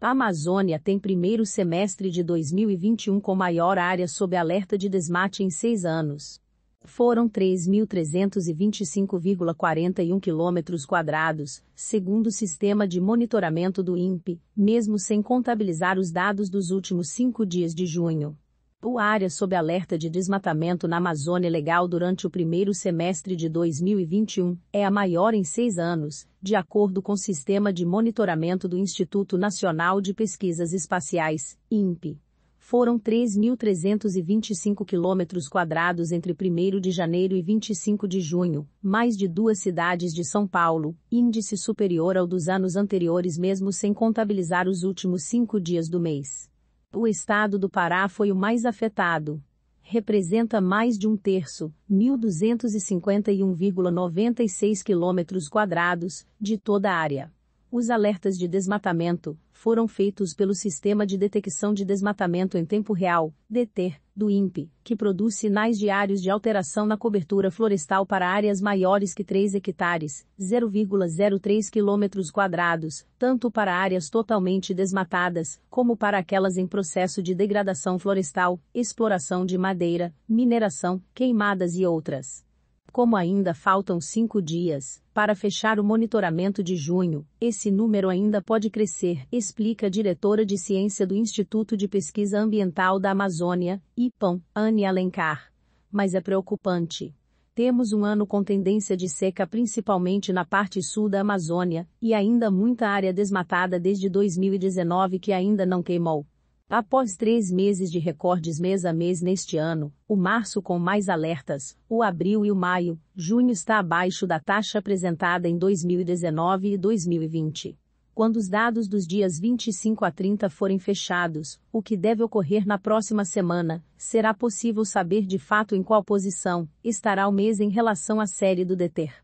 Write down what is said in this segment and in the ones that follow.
A Amazônia tem primeiro semestre de 2021 com maior área sob alerta de desmate em seis anos. Foram 3.325,41 km quadrados, segundo o sistema de monitoramento do INPE, mesmo sem contabilizar os dados dos últimos cinco dias de junho o área sob alerta de desmatamento na Amazônia Legal durante o primeiro semestre de 2021 é a maior em seis anos, de acordo com o Sistema de Monitoramento do Instituto Nacional de Pesquisas Espaciais, INPE. Foram 3.325 quilômetros quadrados entre 1 de janeiro e 25 de junho, mais de duas cidades de São Paulo, índice superior ao dos anos anteriores mesmo sem contabilizar os últimos cinco dias do mês. O estado do Pará foi o mais afetado. Representa mais de um terço, 1.251,96 km quadrados, de toda a área. Os alertas de desmatamento foram feitos pelo Sistema de Detecção de Desmatamento em Tempo Real, DETER, do INPE, que produz sinais diários de alteração na cobertura florestal para áreas maiores que 3 hectares, 0,03 km quadrados, tanto para áreas totalmente desmatadas, como para aquelas em processo de degradação florestal, exploração de madeira, mineração, queimadas e outras. Como ainda faltam cinco dias para fechar o monitoramento de junho, esse número ainda pode crescer, explica a diretora de ciência do Instituto de Pesquisa Ambiental da Amazônia, IPAM, Anne Alencar. Mas é preocupante. Temos um ano com tendência de seca principalmente na parte sul da Amazônia, e ainda muita área desmatada desde 2019 que ainda não queimou. Após três meses de recordes mês a mês neste ano, o março com mais alertas, o abril e o maio, junho está abaixo da taxa apresentada em 2019 e 2020. Quando os dados dos dias 25 a 30 forem fechados, o que deve ocorrer na próxima semana, será possível saber de fato em qual posição estará o mês em relação à série do DETER.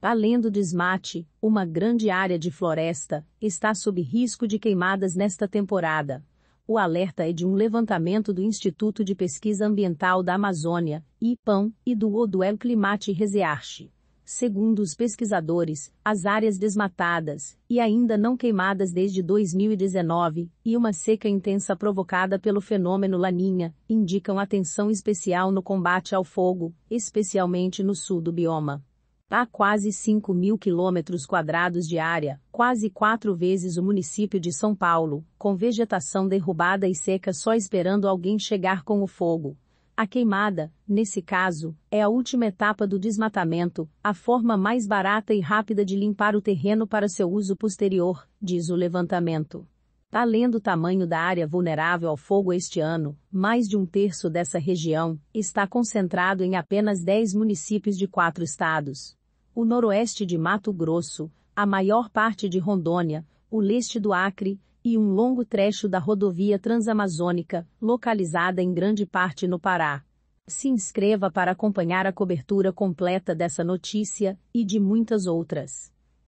Além do desmate, uma grande área de floresta está sob risco de queimadas nesta temporada, o alerta é de um levantamento do Instituto de Pesquisa Ambiental da Amazônia, IPAM, e do Oduel Climate Research. Segundo os pesquisadores, as áreas desmatadas e ainda não queimadas desde 2019 e uma seca intensa provocada pelo fenômeno Laninha indicam atenção especial no combate ao fogo, especialmente no sul do bioma. Há quase 5 mil quilômetros quadrados de área, quase quatro vezes o município de São Paulo, com vegetação derrubada e seca só esperando alguém chegar com o fogo. A queimada, nesse caso, é a última etapa do desmatamento, a forma mais barata e rápida de limpar o terreno para seu uso posterior, diz o levantamento. Além tá do tamanho da área vulnerável ao fogo este ano, mais de um terço dessa região está concentrado em apenas 10 municípios de quatro estados: o noroeste de Mato Grosso, a maior parte de Rondônia, o leste do Acre e um longo trecho da rodovia transamazônica, localizada em grande parte no Pará. Se inscreva para acompanhar a cobertura completa dessa notícia e de muitas outras.